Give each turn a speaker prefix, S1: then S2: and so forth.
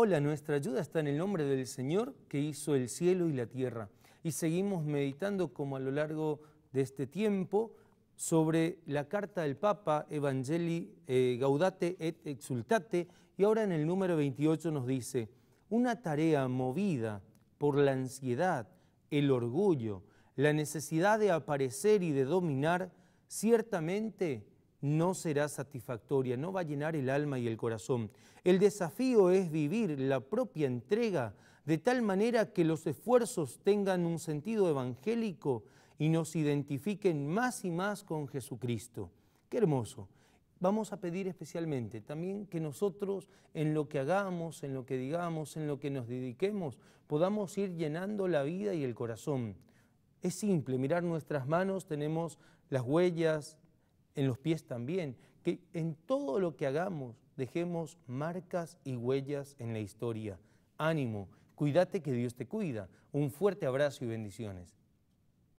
S1: Hola, nuestra ayuda está en el nombre del Señor que hizo el cielo y la tierra. Y seguimos meditando como a lo largo de este tiempo sobre la carta del Papa Evangelii Gaudete eh, Gaudate et Exultate y ahora en el número 28 nos dice, una tarea movida por la ansiedad, el orgullo, la necesidad de aparecer y de dominar, ciertamente no será satisfactoria, no va a llenar el alma y el corazón. El desafío es vivir la propia entrega de tal manera que los esfuerzos tengan un sentido evangélico y nos identifiquen más y más con Jesucristo. Qué hermoso. Vamos a pedir especialmente también que nosotros en lo que hagamos, en lo que digamos, en lo que nos dediquemos, podamos ir llenando la vida y el corazón. Es simple, mirar nuestras manos, tenemos las huellas, en los pies también, que en todo lo que hagamos dejemos marcas y huellas en la historia. Ánimo, cuídate que Dios te cuida. Un fuerte abrazo y bendiciones.